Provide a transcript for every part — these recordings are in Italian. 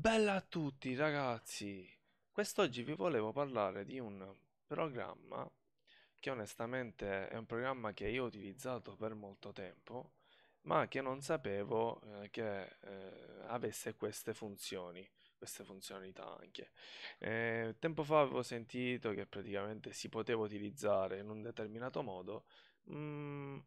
Bella a tutti ragazzi! Quest'oggi vi volevo parlare di un programma che onestamente è un programma che io ho utilizzato per molto tempo ma che non sapevo eh, che eh, avesse queste funzioni, queste funzionalità anche. Eh, tempo fa avevo sentito che praticamente si poteva utilizzare in un determinato modo, mh, mm,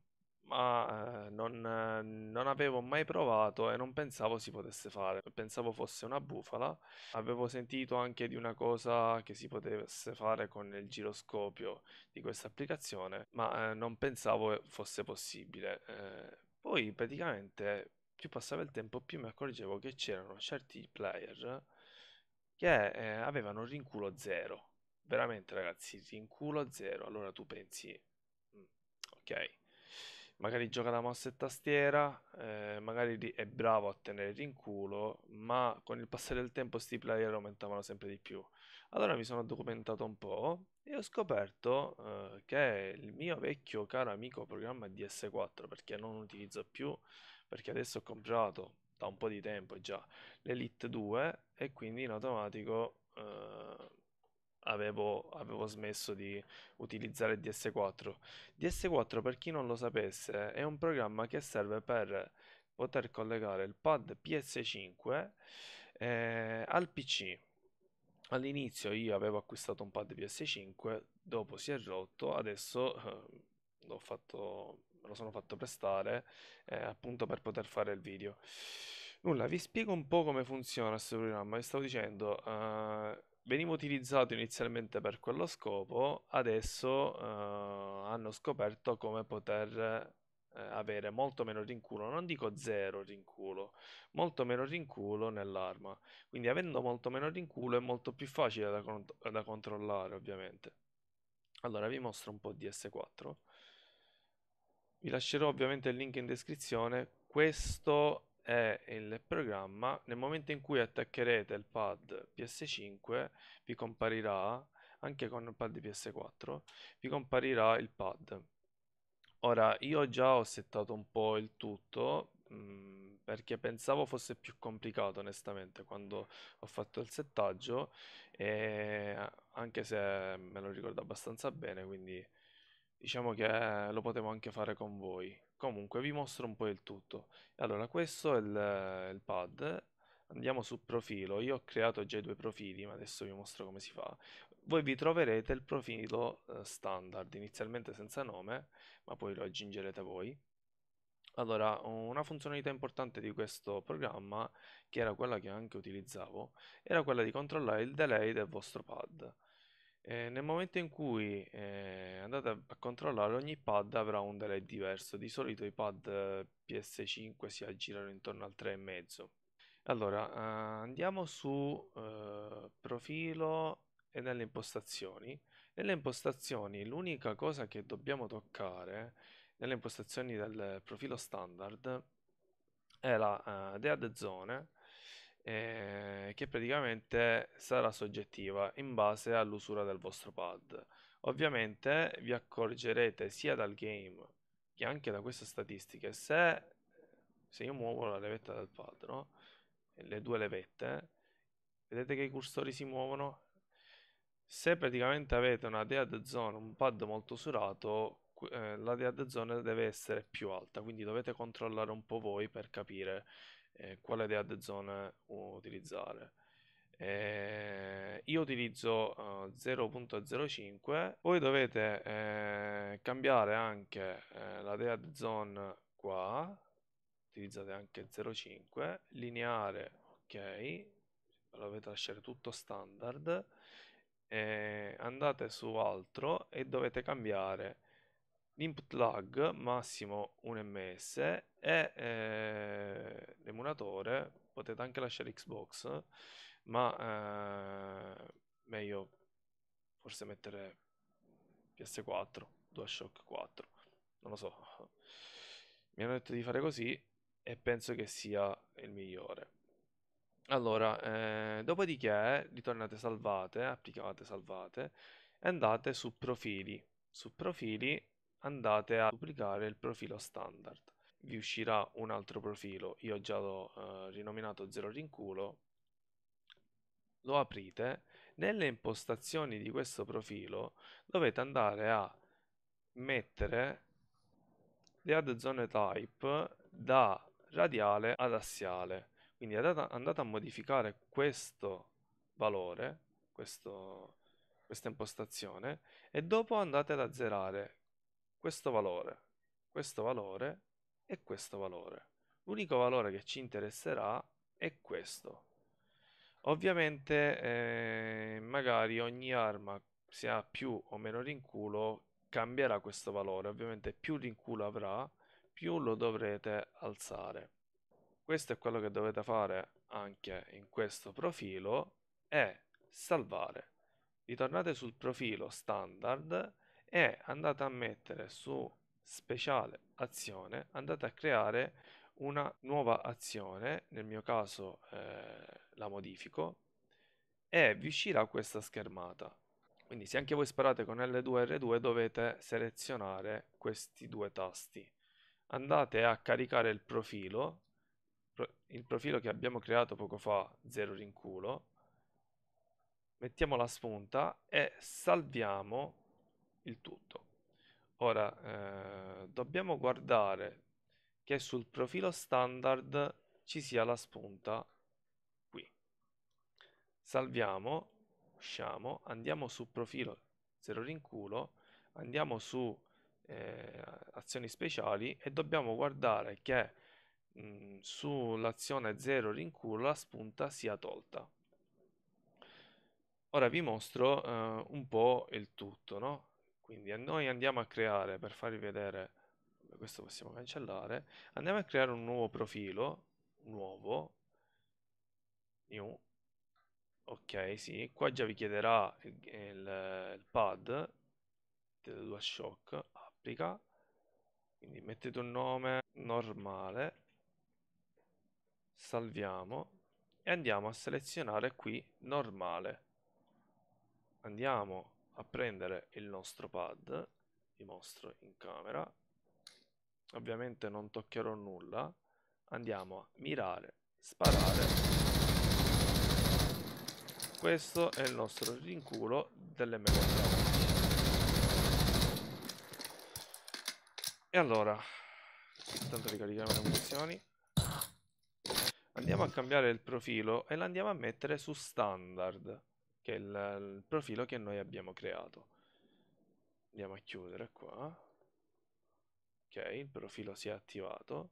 ma eh, non, eh, non, avevo mai provato e non pensavo si potesse fare. Pensavo fosse una bufala. Avevo sentito anche di una cosa che si potesse fare con il giroscopio di questa applicazione, ma eh, non pensavo fosse possibile. poi praticamente più passava il tempo, più mi accorgevo che c'erano certi player che avevano rinculo zero. Veramente, ragazzi, rinculo zero. Allora tu pensi, mm, ok magari gioca da mossa e tastiera, eh, magari è bravo a tenere in culo, ma con il passare del tempo sti player aumentavano sempre di più. Allora mi sono documentato un po' e ho scoperto eh, che il mio vecchio caro amico programma DS4, perché non lo utilizzo più, perché adesso ho comprato da un po' di tempo già l'Elite 2 e quindi in automatico... Eh, avevo, avevo smesso di utilizzare DS4. DS4, per chi non lo sapesse, è un programma che serve per poter collegare il pad PS5 eh, al PC. All'inizio io avevo acquistato un pad PS5, dopo si è rotto, adesso eh, l'ho fatto lo sono fatto prestare eh, appunto per poter fare il video. Nulla, vi spiego un po' come funziona questo programma. Vi stavo dicendo, eh, veniva utilizzato inizialmente per quello scopo, adesso eh, hanno scoperto come poter eh, avere molto meno rinculo, non dico zero rinculo, molto meno rinculo nell'arma. Quindi avendo molto meno rinculo è molto più facile da, cont da controllare ovviamente. Allora vi mostro un po' di S4. Vi lascerò ovviamente il link in descrizione. Questo è il programma, nel momento in cui attaccherete il pad PS5 vi comparirà, anche con il pad PS4, vi comparirà il pad. Ora io già ho settato un po' il tutto mm, perché pensavo fosse più complicato onestamente quando ho fatto il settaggio e anche se me lo ricordo abbastanza bene quindi diciamo che lo potevo anche fare con voi comunque vi mostro un po' il tutto allora questo è il, il pad andiamo su profilo io ho creato già i due profili ma adesso vi mostro come si fa voi vi troverete il profilo eh, standard inizialmente senza nome ma poi lo aggiungerete voi allora, una funzionalità importante di questo programma, che era quella che anche utilizzavo, era quella di controllare il delay del vostro pad. Eh, nel momento in cui eh, andate a controllare ogni pad avrà un delay diverso, di solito i pad eh, PS5 si aggirano intorno al 3,5. Allora, eh, andiamo su eh, profilo e nelle impostazioni. Nelle impostazioni l'unica cosa che dobbiamo toccare nelle impostazioni del profilo standard è la uh, dead zone eh, che praticamente sarà soggettiva in base all'usura del vostro pad. Ovviamente vi accorgerete sia dal game che anche da queste statistiche se, se io muovo la levetta del pad, no? le due levette, vedete che i cursori si muovono? Se praticamente avete una dead zone, un pad molto usurato, eh, la dead zone deve essere più alta, quindi dovete controllare un po' voi per capire eh, quale dead zone utilizzare. Eh, io utilizzo uh, eh, 0.05 voi dovete eh, cambiare anche eh, la dead zone qua utilizzate anche 0.5 lineare ok lo dovete lasciare tutto standard eh, andate su altro e dovete cambiare l'input lag massimo 1 ms e eh, l'emulatore potete anche lasciare Xbox ma eh, meglio forse mettere PS4 DualShock 4 non lo so mi hanno detto di fare così e penso che sia il migliore allora eh, dopodiché ritornate salvate applicate salvate e andate su profili su profili andate a duplicare il profilo standard vi uscirà un altro profilo io già l'ho eh, rinominato zero rinculo lo aprite nelle impostazioni di questo profilo dovete andare a mettere le add zone type da radiale ad assiale quindi andate a modificare questo valore questo, questa impostazione e dopo andate ad azzerare questo valore, questo valore e questo valore. L'unico valore che ci interesserà è questo. Ovviamente eh, magari ogni arma, se ha più o meno rinculo, cambierà questo valore. Ovviamente più rinculo avrà, più lo dovrete alzare. Questo è quello che dovete fare anche in questo profilo e salvare. Ritornate sul profilo standard e andate a mettere su speciale azione andate a creare una nuova azione nel mio caso eh, la modifico e vi uscirà questa schermata quindi se anche voi sparate con L2 R2 dovete selezionare questi due tasti andate a caricare il profilo il profilo che abbiamo creato poco fa zero rinculo mettiamo la spunta e salviamo il tutto. Ora eh, dobbiamo guardare che sul profilo standard ci sia la spunta qui. Salviamo, usciamo, andiamo su profilo 0 rinculo, andiamo su eh, azioni speciali e dobbiamo guardare che mm, sull'azione 0 rinculo la spunta sia tolta. Ora vi mostro eh, un po' il tutto, no? Quindi noi andiamo a creare, per farvi vedere, questo possiamo cancellare, andiamo a creare un nuovo profilo, nuovo, new, ok, sì, qua già vi chiederà il, il, il pad, mettete due shock, applica, quindi mettete un nome normale, salviamo e andiamo a selezionare qui normale, andiamo a prendere il nostro pad, vi mostro in camera, ovviamente non toccherò nulla, andiamo a mirare, sparare. Questo è il nostro rinculo delle memorie. E allora, intanto ricarichiamo le munizioni. Andiamo a cambiare il profilo e l'andiamo a mettere su standard che è il, il profilo che noi abbiamo creato. Andiamo a chiudere qua. Ok, il profilo si è attivato.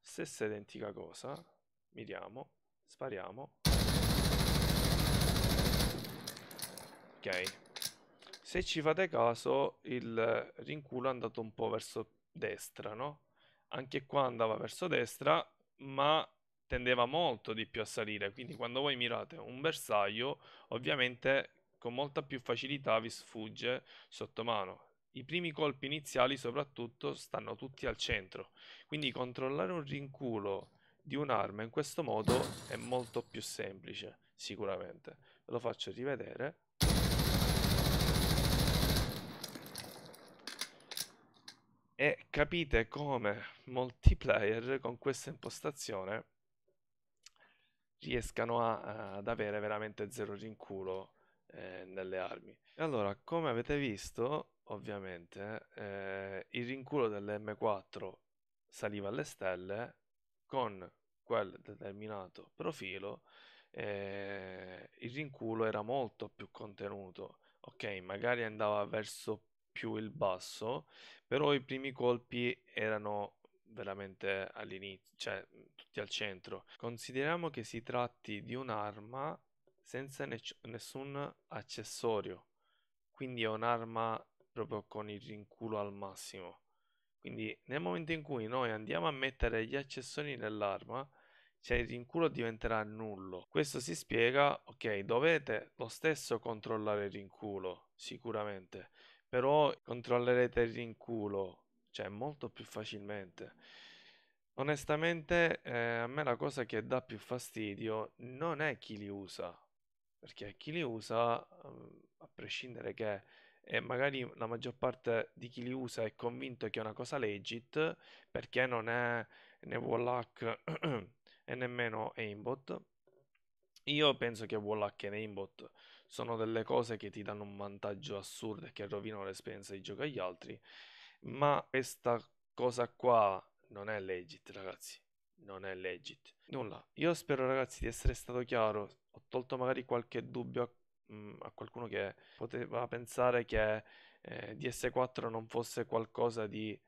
Stessa identica cosa. Miriamo, spariamo. Ok. Se ci fate caso, il rinculo è andato un po' verso destra, no? Anche qua andava verso destra, ma tendeva molto di più a salire, quindi quando voi mirate un bersaglio, ovviamente con molta più facilità vi sfugge sotto mano. I primi colpi iniziali soprattutto stanno tutti al centro, quindi controllare un rinculo di un'arma in questo modo è molto più semplice, sicuramente. Ve lo faccio rivedere. E capite come multiplayer con questa impostazione riescano a, eh, ad avere veramente zero rinculo eh, nelle armi. allora, come avete visto, ovviamente, eh, il rinculo dell'M4 saliva alle stelle con quel determinato profilo eh, il rinculo era molto più contenuto ok magari andava verso più il basso però i primi colpi erano veramente all'inizio cioè tutti al centro. Consideriamo che si tratti di un'arma senza ne nessun accessorio, quindi è un'arma proprio con il rinculo al massimo. Quindi nel momento in cui noi andiamo a mettere gli accessori nell'arma, cioè il rinculo diventerà nullo. Questo si spiega, ok, dovete lo stesso controllare il rinculo, sicuramente, però controllerete il rinculo, cioè molto più facilmente. Onestamente, eh, a me la cosa che dà più fastidio non è chi li usa, perché chi li usa, uhm, a prescindere che e eh, magari la maggior parte di chi li usa è convinto che è una cosa legit, perché non è né Wallach e nemmeno aimbot. Io penso che Wallach e aimbot sono delle cose che ti danno un vantaggio assurdo e che rovinano l'esperienza di gioco agli altri, ma questa cosa qua non è legit ragazzi non è legit nulla io spero ragazzi di essere stato chiaro ho tolto magari qualche dubbio a, mh, mm, a qualcuno che poteva pensare che eh, DS4 non fosse qualcosa di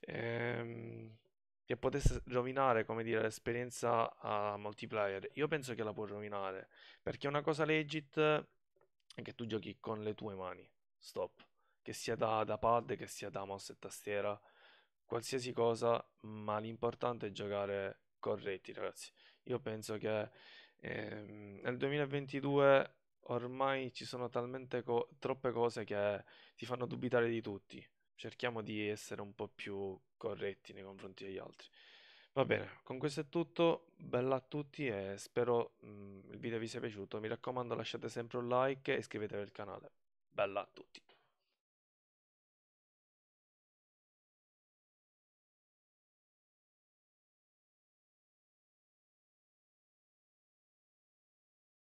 ehm, che potesse rovinare come dire l'esperienza a multiplayer io penso che la può rovinare perché una cosa legit è che tu giochi con le tue mani stop che sia da, da pad che sia da mouse e tastiera qualsiasi cosa, ma l'importante è giocare corretti, ragazzi. Io penso che ehm, nel 2022 ormai ci sono talmente co- troppe cose che ti fanno dubitare di tutti. Cerchiamo di essere un po' più corretti nei confronti degli altri. Va bene, con questo è tutto, bella a tutti e spero mh, mm, il video vi sia piaciuto. Mi raccomando lasciate sempre un like e iscrivetevi al canale. Bella a tutti.